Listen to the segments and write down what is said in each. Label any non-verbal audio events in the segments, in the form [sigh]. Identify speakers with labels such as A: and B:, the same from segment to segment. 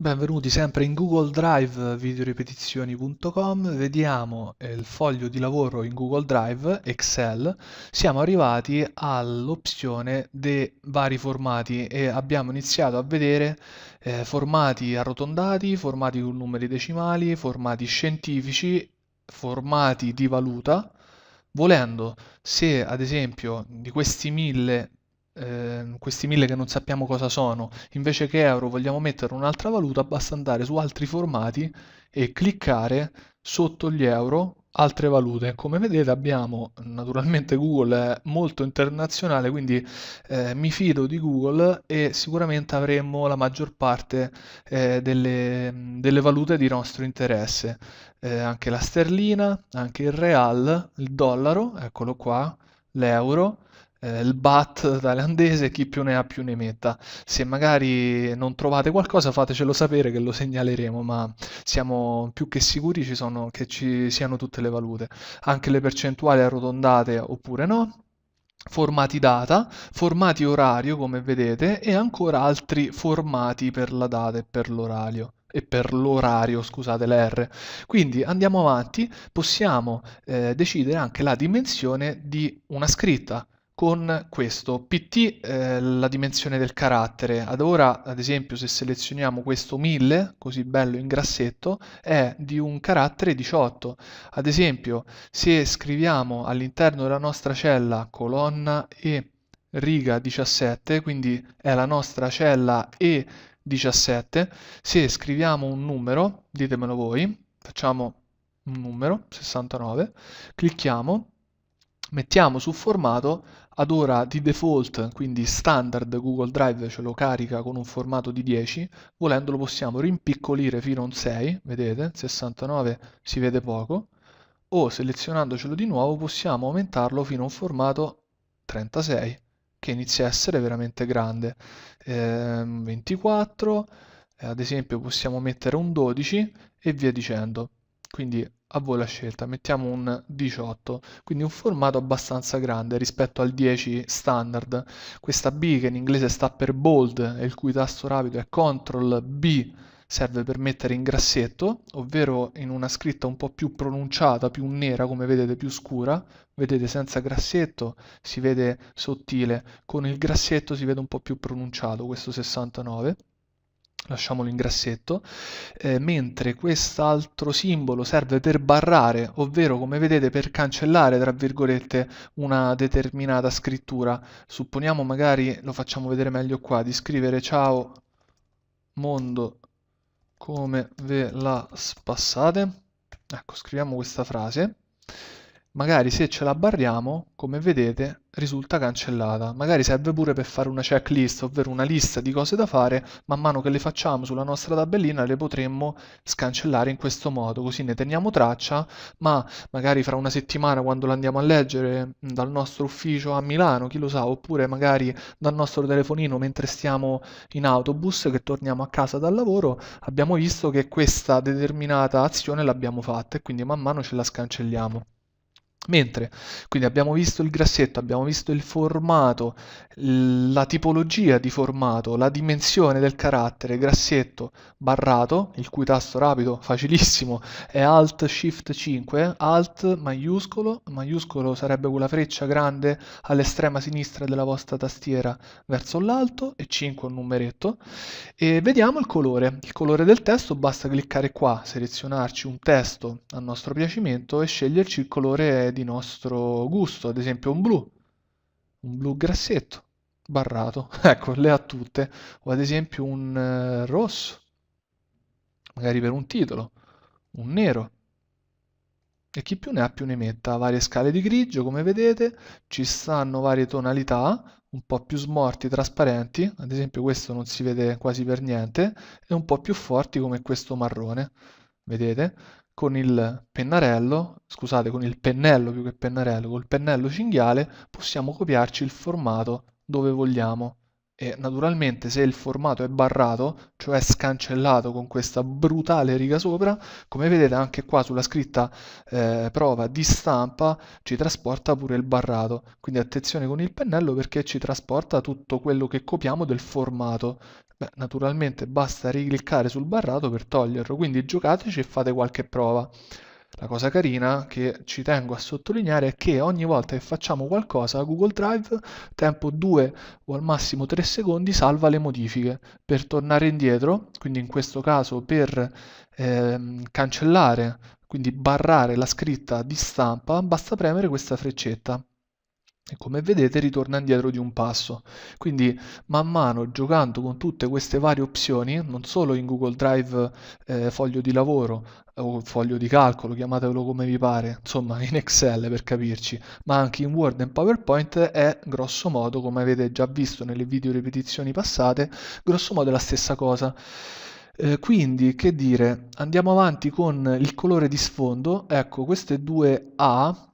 A: Benvenuti sempre in Google Drive videoripetizioni.com, vediamo eh, il foglio di lavoro in Google Drive, Excel, siamo arrivati all'opzione dei vari formati e abbiamo iniziato a vedere eh, formati arrotondati, formati con numeri decimali, formati scientifici, formati di valuta, volendo se ad esempio di questi mille eh, questi mille che non sappiamo cosa sono, invece che euro vogliamo mettere un'altra valuta, basta andare su altri formati e cliccare sotto gli euro altre valute. Come vedete abbiamo, naturalmente Google è molto internazionale, quindi eh, mi fido di Google e sicuramente avremo la maggior parte eh, delle, delle, valute di nostro interesse. Eh, anche la sterlina, anche il real, il dollaro, eccolo qua, l'euro, eh, il bat thailandese, chi più ne ha più ne metta. Se magari non trovate qualcosa fatecelo sapere che lo segnaleremo, ma siamo più che sicuri ci sono, che ci siano tutte le valute, anche le percentuali arrotondate oppure no formati data, formati orario come vedete e ancora altri formati per la data e per l'orario e per l'orario, scusate l'R. Quindi andiamo avanti, possiamo eh, decidere anche la dimensione di una scritta con questo pt eh, la dimensione del carattere ad ora ad esempio se selezioniamo questo 1000 così bello in grassetto è di un carattere 18 ad esempio se scriviamo all'interno della nostra cella colonna e riga 17 quindi è la nostra cella e 17 se scriviamo un numero ditemelo voi facciamo un numero 69 clicchiamo mettiamo su formato ad ora di default quindi standard Google Drive ce lo carica con un formato di 10 volendolo possiamo rimpiccolire fino a un 6 vedete 69 si vede poco o selezionandocelo di nuovo possiamo aumentarlo fino a un formato 36 che inizia a essere veramente grande ehm, eh, 24 ad esempio possiamo mettere un 12 e via dicendo quindi a voi la scelta, mettiamo un 18, quindi un formato abbastanza grande rispetto al 10 standard. Questa B che in inglese sta per bold e il cui tasto rapido è CTRL B serve per mettere in grassetto, ovvero in una scritta un po' più pronunciata, più nera, come vedete più scura, vedete senza grassetto si vede sottile, con il grassetto si vede un po' più pronunciato questo 69 lasciamolo in grassetto, eh, mentre quest'altro simbolo serve per barrare, ovvero come vedete per cancellare tra virgolette una determinata scrittura. Supponiamo magari, lo facciamo vedere meglio qua, di scrivere ciao mondo come ve la spassate. Ecco, scriviamo questa frase magari se ce la barriamo, come vedete, risulta cancellata. Magari serve pure per fare una checklist, ovvero una lista di cose da fare, man mano che le facciamo sulla nostra tabellina le potremmo scancellare in questo modo, così ne teniamo traccia, ma magari fra una settimana quando la andiamo a leggere dal nostro ufficio a Milano, chi lo sa, oppure magari dal nostro telefonino mentre stiamo in autobus che torniamo a casa dal lavoro, abbiamo visto che questa determinata azione l'abbiamo fatta e quindi man mano ce la scancelliamo. Mentre, quindi abbiamo visto il grassetto, abbiamo visto il formato, la tipologia di formato, la dimensione del carattere grassetto barrato, il cui tasto rapido facilissimo è Alt Shift 5, Alt maiuscolo, maiuscolo sarebbe quella freccia grande all'estrema sinistra della vostra tastiera verso l'alto e 5 un numeretto e vediamo il colore. Il colore del testo basta cliccare qua, selezionarci un testo a nostro piacimento e sceglierci il colore di nostro gusto, ad esempio un blu, un blu grassetto barrato, [laughs] ecco, le ha tutte, o ad esempio un eh, rosso, magari per un titolo, un nero, e chi più ne ha più ne metta, varie scale di grigio, come vedete, ci stanno varie tonalità, un po' più smorti, trasparenti, ad esempio questo non si vede quasi per niente, e un po' più forti come questo marrone, vedete? Con il pennarello, scusate, con il pennello più che pennarello, col pennello cinghiale possiamo copiarci il formato dove vogliamo. E naturalmente se il formato è barrato, cioè scancellato con questa brutale riga sopra, come vedete anche qua sulla scritta eh, prova di stampa ci trasporta pure il barrato. Quindi attenzione con il pennello perché ci trasporta tutto quello che copiamo del formato. Beh, naturalmente basta ricliccare sul barrato per toglierlo, quindi giocateci e fate qualche prova. La cosa carina che ci tengo a sottolineare è che ogni volta che facciamo qualcosa a Google Drive, tempo 2 o al massimo 3 secondi salva le modifiche. Per tornare indietro, quindi in questo caso per eh, cancellare, quindi barrare la scritta di stampa, basta premere questa freccetta. E come vedete ritorna indietro di un passo. Quindi man mano giocando con tutte queste varie opzioni, non solo in Google Drive eh, foglio di lavoro eh, o foglio di calcolo, chiamatelo come vi pare, insomma in Excel per capirci, ma anche in Word e PowerPoint è grosso modo, come avete già visto nelle video ripetizioni passate, grosso modo è la stessa cosa. Eh, quindi, che dire, andiamo avanti con il colore di sfondo. Ecco, queste due A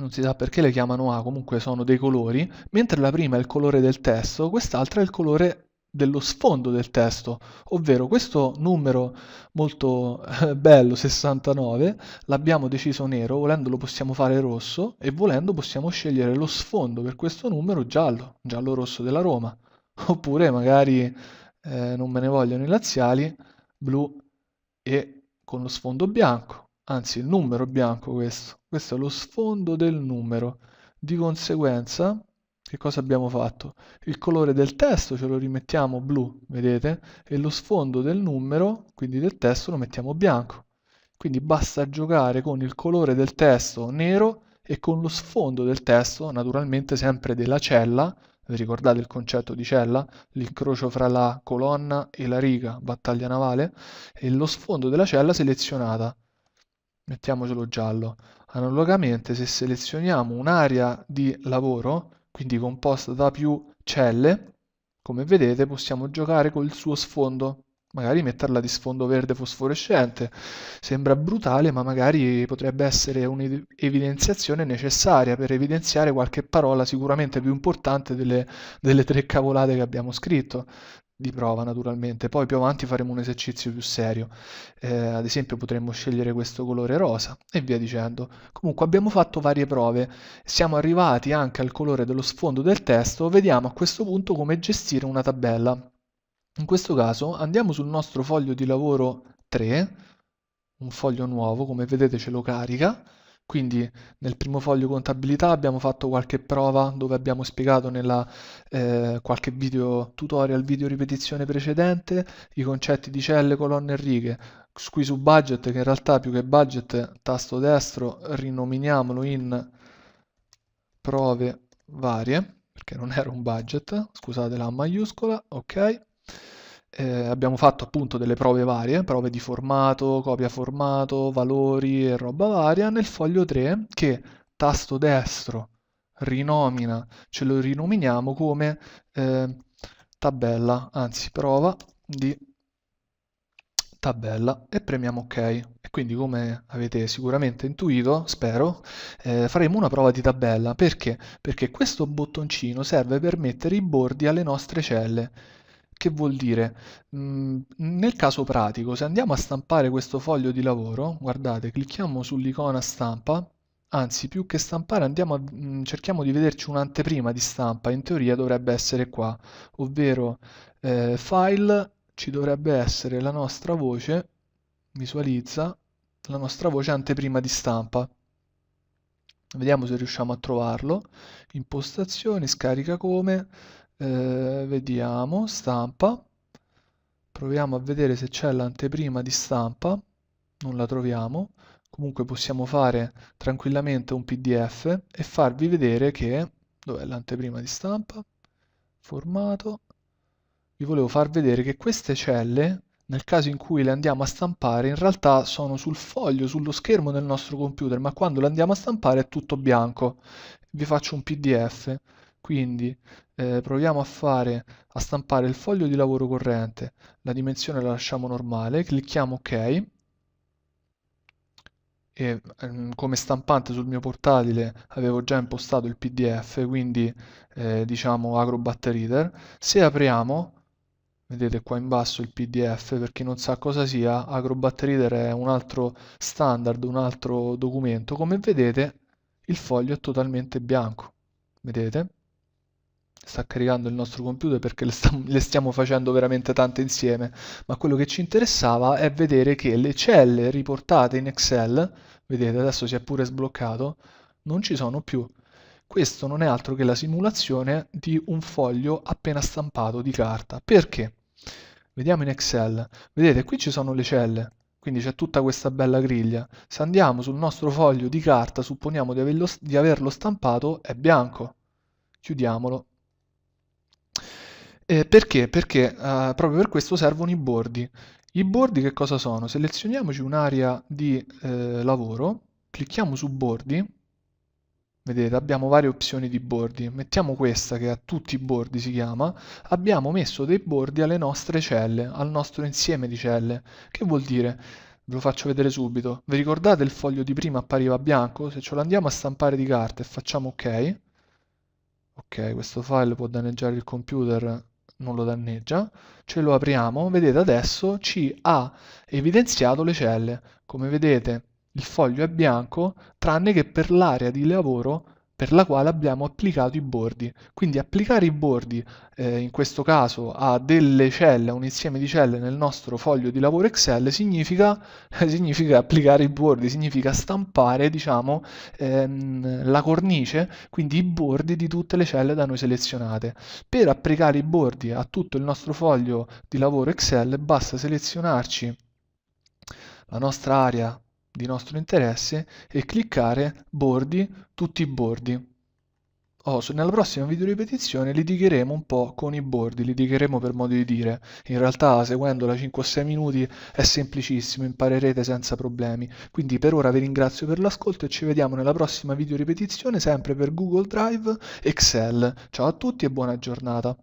A: non si sa perché le chiamano A, comunque sono dei colori, mentre la prima è il colore del testo, quest'altra è il colore dello sfondo del testo, ovvero questo numero molto eh, bello 69 l'abbiamo deciso nero, volendo lo possiamo fare rosso e volendo possiamo scegliere lo sfondo per questo numero giallo, giallo rosso della Roma, [laughs] oppure magari eh, non me ne vogliono i laziali, blu e con lo sfondo bianco anzi il numero bianco questo, questo è lo sfondo del numero, di conseguenza che cosa abbiamo fatto? Il colore del testo ce lo rimettiamo blu, vedete? E lo sfondo del numero, quindi del testo, lo mettiamo bianco. Quindi basta giocare con il colore del testo nero e con lo sfondo del testo, naturalmente sempre della cella, ricordate il concetto di cella, l'incrocio fra la colonna e la riga, battaglia navale, e lo sfondo della cella selezionata mettiamocelo giallo. Analogamente, se selezioniamo un'area di lavoro, quindi composta da più celle, come vedete possiamo giocare col suo sfondo, magari metterla di sfondo verde fosforescente. Sembra brutale, ma magari potrebbe essere un'evidenziazione necessaria per evidenziare qualche parola sicuramente più importante delle, delle tre cavolate che abbiamo scritto di prova naturalmente. Poi più avanti faremo un esercizio più serio, eh, ad esempio potremmo scegliere questo colore rosa e via dicendo. Comunque abbiamo fatto varie prove, siamo arrivati anche al colore dello sfondo del testo, vediamo a questo punto come gestire una tabella. In questo caso andiamo sul nostro foglio di lavoro 3, un foglio nuovo, come vedete ce lo carica, quindi nel primo foglio contabilità abbiamo fatto qualche prova dove abbiamo spiegato nella eh, qualche video tutorial, video ripetizione precedente, i concetti di celle, colonne e righe. Qui su budget, che in realtà più che budget, tasto destro, rinominiamolo in prove varie, perché non era un budget, scusate la maiuscola, ok eh, abbiamo fatto appunto delle prove varie, prove di formato, copia formato, valori e roba varia, nel foglio 3 che tasto destro rinomina, ce lo rinominiamo come eh, tabella, anzi prova di tabella e premiamo ok. E quindi come avete sicuramente intuito, spero, eh, faremo una prova di tabella. Perché? Perché questo bottoncino serve per mettere i bordi alle nostre celle che vuol dire? Mm, nel caso pratico, se andiamo a stampare questo foglio di lavoro, guardate, clicchiamo sull'icona stampa, anzi più che stampare andiamo a, mm, cerchiamo di vederci un'anteprima di stampa, in teoria dovrebbe essere qua, ovvero eh, file, ci dovrebbe essere la nostra voce, visualizza, la nostra voce anteprima di stampa. Vediamo se riusciamo a trovarlo. Impostazioni, scarica come, eh, vediamo, stampa, proviamo a vedere se c'è l'anteprima di stampa, non la troviamo, comunque possiamo fare tranquillamente un pdf e farvi vedere che, dov'è l'anteprima di stampa, formato, vi volevo far vedere che queste celle, nel caso in cui le andiamo a stampare, in realtà sono sul foglio, sullo schermo del nostro computer, ma quando le andiamo a stampare è tutto bianco. Vi faccio un pdf. Quindi eh, proviamo a, fare, a stampare il foglio di lavoro corrente, la dimensione la lasciamo normale, clicchiamo ok, e, ehm, come stampante sul mio portatile avevo già impostato il PDF, quindi eh, diciamo Acrobat Reader. Se apriamo, vedete qua in basso il PDF, per chi non sa cosa sia, Acrobat Reader è un altro standard, un altro documento. Come vedete, il foglio è totalmente bianco, vedete? sta caricando il nostro computer perché le, sta, le, stiamo facendo veramente tante insieme, ma quello che ci interessava è vedere che le celle riportate in Excel, vedete adesso si è pure sbloccato, non ci sono più. Questo non è altro che la simulazione di un foglio appena stampato di carta. Perché? Vediamo in Excel. Vedete, qui ci sono le celle, quindi c'è tutta questa bella griglia. Se andiamo sul nostro foglio di carta, supponiamo di averlo, di averlo stampato, è bianco. Chiudiamolo eh, perché? Perché eh, proprio per questo servono i bordi. I bordi che cosa sono? Selezioniamoci un'area di eh, lavoro, clicchiamo su bordi, vedete abbiamo varie opzioni di bordi, mettiamo questa che a tutti i bordi si chiama, abbiamo messo dei bordi alle nostre celle, al nostro insieme di celle. Che vuol dire? Ve lo faccio vedere subito. Vi ricordate il foglio di prima appariva bianco? Se ce lo andiamo a stampare di carta e facciamo ok, ok questo file può danneggiare il computer non lo danneggia ce lo apriamo vedete adesso ci ha evidenziato le celle come vedete il foglio è bianco tranne che per l'area di lavoro per la quale abbiamo applicato i bordi. Quindi applicare i bordi, eh, in questo caso a delle celle, a un insieme di celle nel nostro foglio di lavoro Excel, significa, [laughs] significa applicare i bordi, significa stampare diciamo, ehm, la cornice, quindi i bordi di tutte le celle da noi selezionate. Per applicare i bordi a tutto il nostro foglio di lavoro Excel basta selezionarci la nostra area di nostro interesse e cliccare bordi, tutti i bordi. Oh, nella prossima video ripetizione litigheremo un po' con i bordi, litigheremo per modo di dire. In realtà seguendola 5 o 6 minuti è semplicissimo, imparerete senza problemi. Quindi per ora vi ringrazio per l'ascolto e ci vediamo nella prossima video ripetizione sempre per Google Drive, Excel. Ciao a tutti e buona giornata.